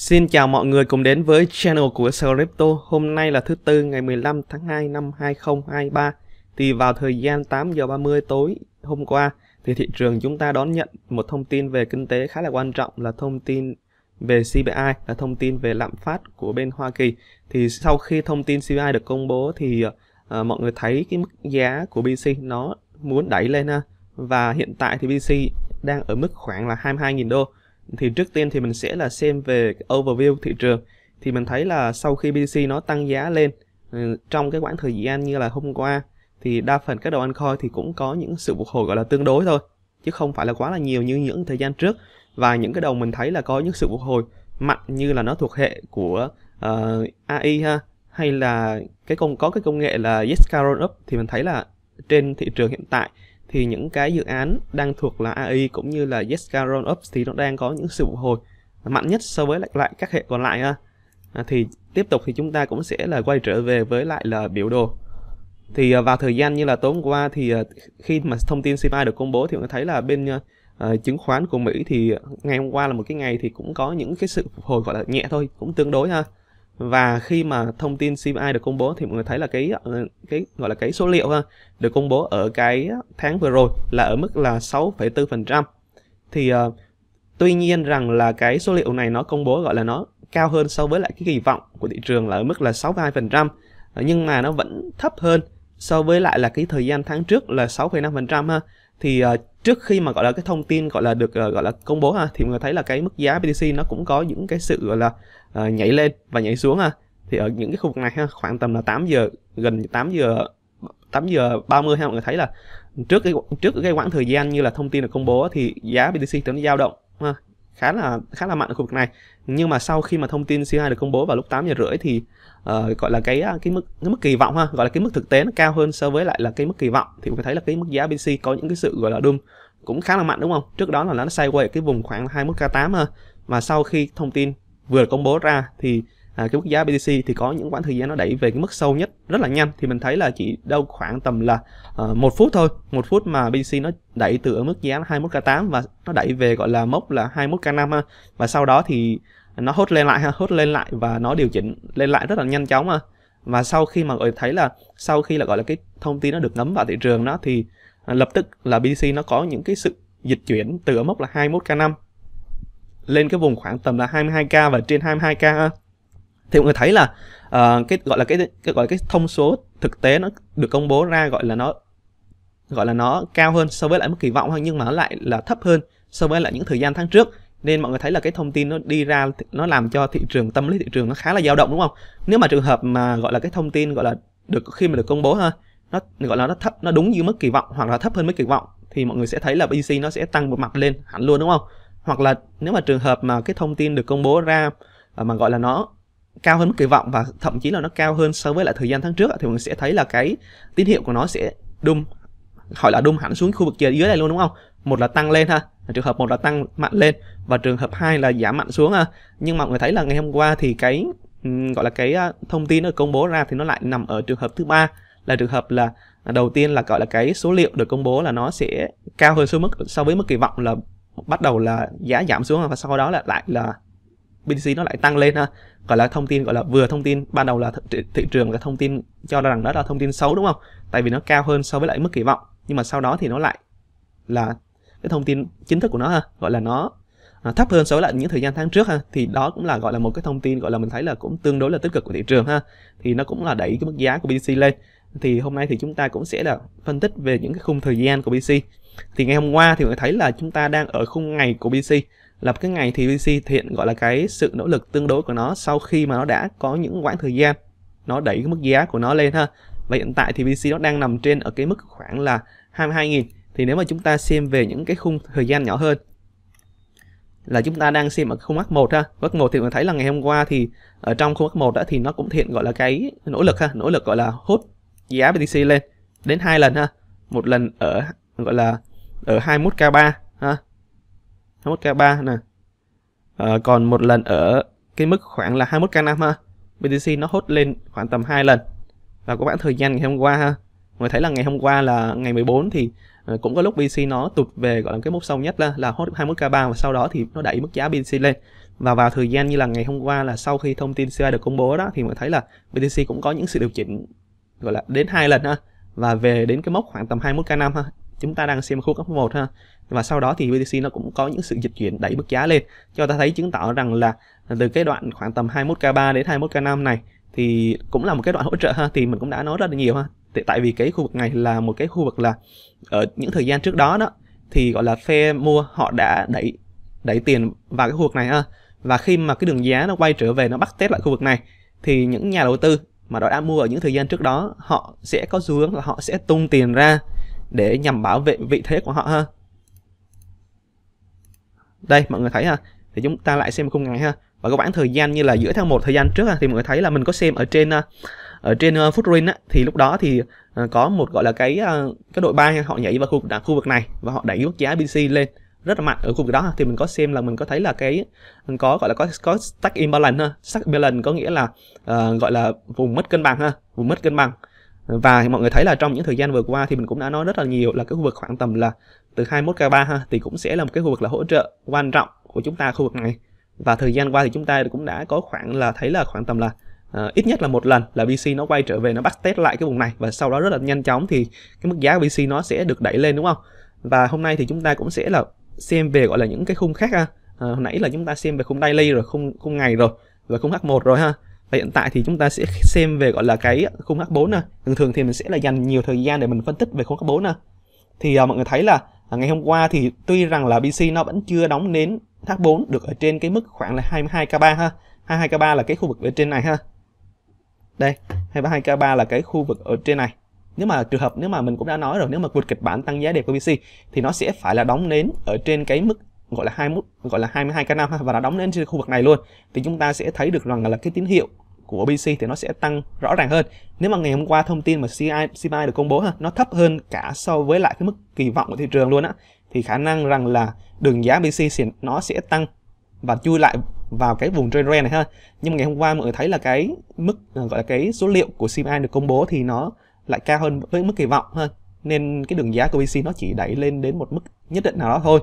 Xin chào mọi người cùng đến với channel của Crypto. Hôm nay là thứ tư ngày 15 tháng 2 năm 2023. Thì vào thời gian 8 giờ 30 tối hôm qua thì thị trường chúng ta đón nhận một thông tin về kinh tế khá là quan trọng là thông tin về CPI là thông tin về lạm phát của bên Hoa Kỳ. Thì sau khi thông tin CPI được công bố thì à, mọi người thấy cái mức giá của BC nó muốn đẩy lên ha. Và hiện tại thì BC đang ở mức khoảng là 22.000 đô thì trước tiên thì mình sẽ là xem về overview thị trường thì mình thấy là sau khi BTC nó tăng giá lên ừ, trong cái khoảng thời gian như là hôm qua thì đa phần các đầu ăn coi thì cũng có những sự phục hồi gọi là tương đối thôi chứ không phải là quá là nhiều như những thời gian trước và những cái đầu mình thấy là có những sự phục hồi mạnh như là nó thuộc hệ của uh, ờ, AI ha hay là cái công có cái công nghệ là Yes Caron Up thì mình thấy là trên thị trường hiện tại thì những cái dự án đang thuộc là AI cũng như là Yescaron Ups thì nó đang có những sự phục hồi mạnh nhất so với lại, lại các hệ còn lại ha. À, thì tiếp tục thì chúng ta cũng sẽ là quay trở về với lại là biểu đồ thì à, vào thời gian như là tối hôm qua thì à, khi mà thông tin CPI được công bố thì mọi người thấy là bên uh, chứng khoán của Mỹ thì ngày hôm qua là một cái ngày thì cũng có những cái sự phục hồi gọi là nhẹ thôi cũng tương đối ha và khi mà thông tin CPI được công bố thì mọi người thấy là cái ờ, cái gọi là cái số liệu ha được công bố ở cái tháng vừa rồi là ở mức là 6,4% thì uh, tuy nhiên rằng là cái số liệu này nó công bố gọi là nó cao hơn so với lại cái kỳ vọng của thị trường là ở mức là 6,2% ờ, nhưng mà nó vẫn thấp hơn so với lại là cái thời gian tháng trước là 6,5% ha thì uh, trước khi mà gọi là cái thông tin gọi là được ờ, gọi là công bố ha thì mọi người thấy là cái mức giá BTC nó cũng có những cái sự gọi là uh, nhảy lên và nhảy xuống ha thì ở những cái khu vực này ha khoảng tầm là 8 giờ gần 8 giờ 8 giờ 30 ha mọi người thấy là trước cái trước cái quãng thời gian như là thông tin được công bố thì giá BTC nó dao động ha khá là khá là mạnh ở khu vực này nhưng mà sau khi mà thông tin C2 được công bố vào lúc 8 giờ rưỡi thì uh, gọi là cái à, cái mức cái mức kỳ vọng ha gọi là cái mức thực tế nó cao hơn so với lại là cái mức kỳ vọng thì mình thấy là cái mức giá BC có những cái sự gọi là đum cũng khá là mạnh đúng không trước đó là nó sideways cái vùng khoảng 21k8 ha mà sau khi thông tin vừa được công bố ra thì à, cái mức giá BTC thì có những khoảng thời gian nó đẩy về cái mức sâu nhất rất là nhanh thì mình thấy là chỉ đâu khoảng tầm là uh, một phút thôi một phút mà BTC nó đẩy từ ở mức giá 21k8 và nó đẩy về gọi là mốc là 21k5 ha. và sau đó thì nó hốt lên lại ha hốt lên lại và nó điều chỉnh lên lại rất là nhanh chóng ha. và sau khi mà gọi thấy là sau khi là gọi là cái thông tin nó được ngấm vào thị trường đó thì à, lập tức là BTC nó có những cái sự dịch chuyển từ ở mốc là 21k5 lên cái vùng khoảng tầm là 22k và trên 22k ha thì mọi người thấy là uh, cái gọi là cái, cái gọi là cái thông số thực tế nó được công bố ra gọi là nó gọi là nó cao hơn so với lại mức kỳ vọng hơn nhưng mà nó lại là thấp hơn so với lại những thời gian tháng trước nên mọi người thấy là cái thông tin nó đi ra nó làm cho thị trường tâm lý thị trường nó khá là dao động đúng không nếu mà trường hợp mà gọi là cái thông tin gọi là được khi mà được công bố ha nó gọi là nó thấp nó đúng như mức kỳ vọng hoặc là thấp hơn mức kỳ vọng thì mọi người sẽ thấy là BC nó sẽ tăng một mặt lên hẳn luôn đúng không hoặc là nếu mà trường hợp mà cái thông tin được công bố ra ờ, mà gọi là nó cao hơn mức kỳ vọng và thậm chí là nó cao hơn so với lại thời gian tháng trước thì mình sẽ thấy là cái tín hiệu của nó sẽ đun, hỏi là đun hẳn xuống khu vực dưới này luôn đúng không một là tăng lên ha trường hợp một là tăng mạnh lên và trường hợp hai là giảm mạnh xuống ha nhưng mà mọi người thấy là ngày hôm qua thì cái gọi là cái à, thông tin được công bố ra thì nó lại nằm ở trường hợp thứ ba là trường hợp là đầu tiên là gọi là cái số liệu được công bố là nó sẽ cao hơn số mức so với mức kỳ vọng là bắt đầu là giá giảm xuống và sau đó là lại là BTC nó lại tăng lên ha gọi là thông tin gọi là vừa thông tin ban đầu là thị, thị trường là thông tin cho rằng đó là thông tin xấu đúng không tại vì nó cao hơn so với lại mức kỳ vọng nhưng mà sau đó thì nó lại là cái thông tin chính thức của nó ha gọi là nó à, thấp hơn so với lại những thời gian tháng trước ha thì đó cũng là gọi là một cái thông tin gọi là mình thấy là cũng tương đối là tích cực của thị trường ha thì nó cũng là đẩy cái mức giá của BTC lên thì hôm nay thì chúng ta cũng sẽ là phân tích về những cái khung thời gian của BTC thì ngày hôm qua thì mọi thấy là chúng ta đang ở khung ngày của BTC là cái ngày thì VC thể hiện gọi là cái sự nỗ lực tương đối của nó sau khi mà nó đã có những quãng thời gian nó đẩy cái mức giá của nó lên ha và hiện tại thì VC nó đang nằm trên ở cái mức khoảng là 22.000 thì nếu mà chúng ta xem về những cái khung thời gian nhỏ hơn là chúng ta đang xem ở khung mắt 1 ha. mắt H1 thì mình thấy là ngày hôm qua thì ở trong khung mắt 1 đã thì nó cũng thiện gọi là cái nỗ lực ha, nỗ lực gọi là hút giá BTC lên đến hai lần ha. Một lần ở gọi là ở 21k3 21k3 nè à, còn một lần ở cái mức khoảng là 21k5 ha BTC nó hốt lên khoảng tầm 2 lần và có bạn thời gian ngày hôm qua ha mọi thấy là ngày hôm qua là ngày 14 thì ờ, cũng có lúc BTC nó tụt về gọi là cái mốc sâu nhất là, là hốt 21k3 và sau đó thì nó đẩy mức giá BTC lên và vào thời gian như là ngày hôm qua là sau khi thông tin CI được công bố đó thì mọi thấy là BTC cũng có những sự điều chỉnh gọi là đến hai lần ha và về đến cái mốc khoảng tầm 21k5 ha chúng ta đang xem khu cấp 1 ha và sau đó thì BTC nó cũng có những sự dịch chuyển đẩy mức giá lên cho ta thấy chứng tỏ rằng là từ cái đoạn khoảng tầm 21k3 đến 21k5 này thì cũng là một cái đoạn hỗ trợ ha thì mình cũng đã nói rất là nhiều ha tại vì cái khu vực này là một cái khu vực là ở những thời gian trước đó đó thì gọi là phe mua họ đã đẩy đẩy tiền vào cái khu vực này ha và khi mà cái đường giá nó quay trở về nó bắt test lại khu vực này thì những nhà đầu tư mà đã mua ở những thời gian trước đó họ sẽ có xu hướng là họ sẽ tung tiền ra để nhằm bảo vệ vị thế của họ ha đây mọi người thấy ha thì chúng ta lại xem khung ngày ha và các khoảng thời gian như là giữa tháng 1 thời gian trước ha, thì mọi người thấy là mình có xem ở trên ờ, ở trên ờ, Footprint á, thì lúc đó thì ờ, có một gọi là cái cái đội bay họ nhảy vào khu vực khu vực này và họ đẩy mức giá BC lên rất là mạnh ở khu vực đó thì mình có xem là mình có thấy là cái có gọi là có có stack imbalance ha stack imbalance có nghĩa là uh, gọi là vùng mất cân bằng ha vùng mất cân bằng và mọi người thấy là trong những thời gian vừa qua thì mình cũng đã nói rất là nhiều là cái khu vực khoảng tầm là từ 21k3 ha thì cũng sẽ là một cái khu vực là hỗ trợ quan trọng của chúng ta khu vực này và thời gian qua thì chúng ta cũng đã có khoảng là thấy là khoảng tầm là uh, ít nhất là một lần là VC nó quay trở về nó bắt test lại cái vùng này và sau đó rất là nhanh chóng thì cái mức giá của VC nó sẽ được đẩy lên đúng không và hôm nay thì chúng ta cũng sẽ là xem về gọi là những cái khung khác ha à, hồi nãy là chúng ta xem về khung daily rồi khung khung ngày rồi rồi khung H1 rồi ha và hiện tại thì chúng ta sẽ xem về gọi là cái khung H4 nè thường thường thì mình sẽ là dành nhiều thời gian để mình phân tích về khung H4 nè thì à, mọi người thấy là à, ngày hôm qua thì tuy rằng là BC nó vẫn chưa đóng đến H4 được ở trên cái mức khoảng là 22k3 ha 22k3 là cái khu vực ở trên này ha đây 22k3 là cái khu vực ở trên này nếu mà trường hợp nếu mà mình cũng đã nói rồi nếu mà vượt kịch bản tăng giá đẹp của BC thì nó sẽ phải là đóng nến ở trên cái mức gọi là 21 gọi là 22 k5 và đã đóng lên trên khu vực này luôn thì chúng ta sẽ thấy được rằng là cái tín hiệu của BC thì nó sẽ tăng rõ ràng hơn. Nếu mà ngày hôm qua thông tin mà CI, CPI được công bố ha, nó thấp hơn cả so với lại cái mức kỳ vọng của thị trường luôn á thì khả năng rằng là đường giá BC sẽ nó sẽ tăng và chui lại vào cái vùng trend này ha. Nhưng mà ngày hôm qua mọi người thấy là cái mức à, gọi là cái số liệu của CPI được công bố thì nó lại cao hơn với mức kỳ vọng ha. Nên cái đường giá của BC nó chỉ đẩy lên đến một mức nhất định nào đó thôi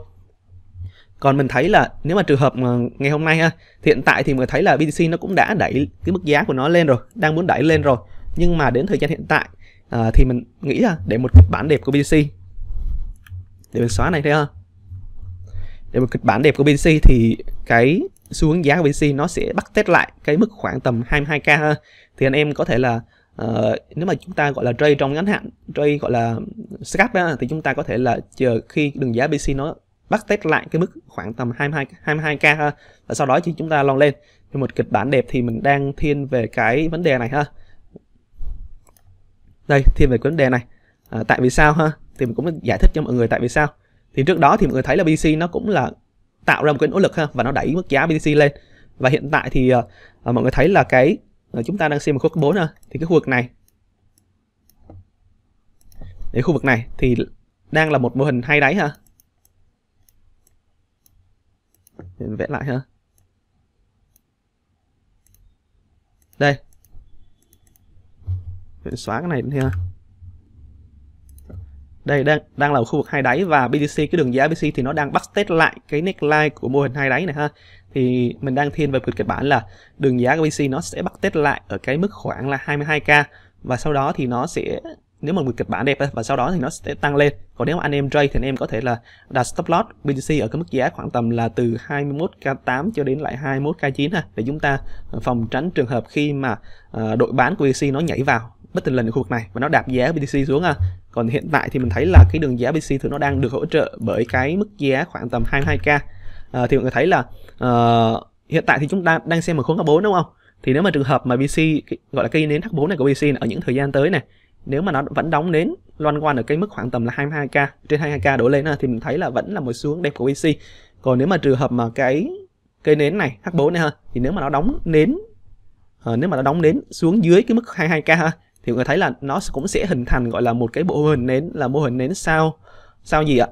còn mình thấy là nếu mà trường hợp mà ngày hôm nay ha thì hiện tại thì mình thấy là BTC nó cũng đã đẩy cái mức giá của nó lên rồi đang muốn đẩy lên rồi nhưng mà đến thời gian hiện tại à, thì mình nghĩ là để một kịch bản đẹp của BTC để mình xóa này thấy không để một kịch bản đẹp của BTC thì cái xu hướng giá của BTC nó sẽ bắt test lại cái mức khoảng tầm 22k ha thì anh em có thể là Uh, nếu mà chúng ta gọi là trade trong ngắn hạn, trade gọi là scalp thì chúng ta có thể là chờ khi đường giá BTC nó bắt test lại cái mức khoảng tầm 22 22k ha và sau đó thì chúng ta lon lên thì một kịch bản đẹp thì mình đang thiên về cái vấn đề này ha đây thiên về cái vấn đề này à, tại vì sao ha thì mình cũng giải thích cho mọi người tại vì sao thì trước đó thì mọi người thấy là BTC nó cũng là tạo ra một cái nỗ lực ha và nó đẩy mức giá BTC lên và hiện tại thì à, à, mọi người thấy là cái à, chúng ta đang xem một khu vực 4 ha thì cái khu vực này thì khu vực này thì đang là một mô hình hay đáy ha vẽ lại ha đây mình xóa cái này đi ha đây đang đang là khu vực hai đáy và BTC cái đường giá BTC thì nó đang backstep lại cái neckline của mô hình hai đáy này ha thì mình đang thiên về kịch bản là đường giá của BTC nó sẽ backstep lại ở cái mức khoảng là 22k và sau đó thì nó sẽ nếu mà một kịch bản đẹp và sau đó thì nó sẽ tăng lên còn nếu mà anh em trade thì anh em có thể là đặt stop loss BTC ở cái mức giá khoảng tầm là từ 21k8 cho đến lại 21k9 ha để chúng ta ờ, phòng tránh trường hợp khi mà ờ, đội bán của BTC nó nhảy vào bất tình lình ở khu vực này và nó đạp giá BTC xuống ha còn hiện tại thì mình thấy là cái đường giá BTC thì nó đang được hỗ trợ bởi cái mức giá khoảng tầm 22k à, ờ, thì mọi người thấy là uh, hiện tại thì chúng ta đang xem một khối K4 đúng không thì nếu mà trường hợp mà BTC gọi là cây nến H4 này của BTC ở những thời gian tới này nếu mà nó vẫn đóng nến loan quanh ở cái mức khoảng tầm là 22k trên 22k đổ lên thì mình thấy là vẫn là một xu hướng đẹp của EC còn nếu mà trường hợp mà cái cây nến này H4 này ha thì nếu mà nó đóng nến à, nếu mà nó đóng nến xuống dưới cái mức 22k ha thì người thấy là nó cũng sẽ hình thành gọi là một cái bộ hình nến là mô hình nến sao sao gì ạ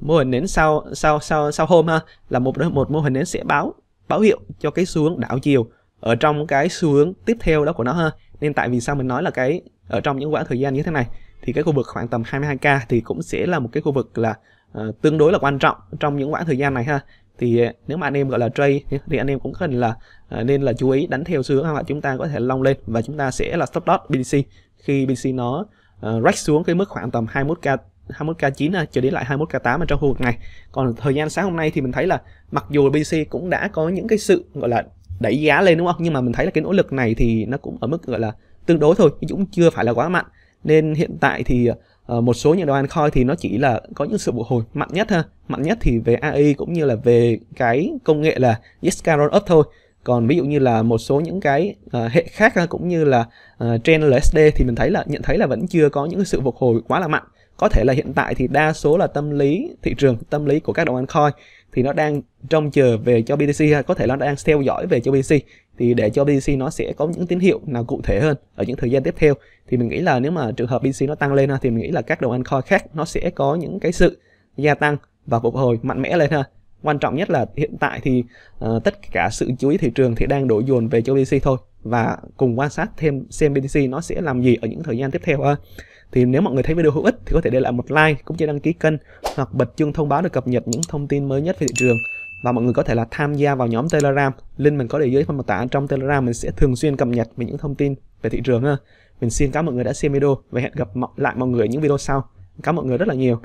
mô hình nến sao sao sao sao hôm ha là một một mô hình nến sẽ báo báo hiệu cho cái xu hướng đảo chiều ở trong cái xu hướng tiếp theo đó của nó ha nên tại vì sao mình nói là cái ở trong những quãng thời gian như thế này thì cái khu vực khoảng tầm 22k thì cũng sẽ là một cái khu vực là uh, tương đối là quan trọng trong những quãng thời gian này ha thì ờ, nếu mà anh em gọi là trade thì anh em cũng cần là uh, nên là chú ý đánh theo xu hướng chúng ta có thể long lên và chúng ta sẽ là stop loss BTC khi BTC nó uh, rách xuống cái mức khoảng tầm 21k 21k9 cho đến lại 21k8 ở trong khu vực này. Còn thời gian sáng hôm nay thì mình thấy là mặc dù BTC cũng đã có những cái sự gọi là đẩy giá lên đúng không? Nhưng mà mình thấy là cái nỗ lực này thì nó cũng ở mức gọi là tương đối thôi nhưng cũng chưa phải là quá mạnh nên hiện tại thì uh, một số nhà đầu altcoin thì nó chỉ là có những sự phục hồi mạnh nhất ha mạnh nhất thì về AI cũng như là về cái công nghệ là yes up thôi còn ví dụ như là một số những cái uh, hệ khác ha, cũng như là uh, ờ, trend LSD thì mình thấy là nhận thấy là vẫn chưa có những sự phục hồi quá là mạnh có thể là hiện tại thì đa số là tâm lý thị trường tâm lý của các đồng altcoin thì nó đang trông chờ về cho BTC hay có thể nó đang theo dõi về cho BTC thì để cho BTC nó sẽ có những tín hiệu nào cụ thể hơn ở những thời gian tiếp theo thì mình nghĩ là nếu mà trường hợp BTC nó tăng lên thì mình nghĩ là các đồng altcoin khác nó sẽ có những cái sự gia tăng và phục hồi mạnh mẽ lên ha quan trọng nhất là hiện tại thì uh, tất cả sự chú ý thị trường thì đang đổ dồn về cho BTC thôi và cùng quan sát thêm xem BTC nó sẽ làm gì ở những thời gian tiếp theo ha. Thì nếu mọi người thấy video hữu ích thì có thể để lại một like cũng như đăng ký kênh hoặc bật chuông thông báo được cập nhật những thông tin mới nhất về thị trường và mọi người có thể là tham gia vào nhóm Telegram. Link mình có để dưới phần mô tả. Trong Telegram mình sẽ thường xuyên cập nhật về những thông tin về thị trường ha. Mình xin cảm ơn mọi người đã xem video và hẹn gặp lại mọi người những video sau. Cảm ơn mọi người rất là nhiều.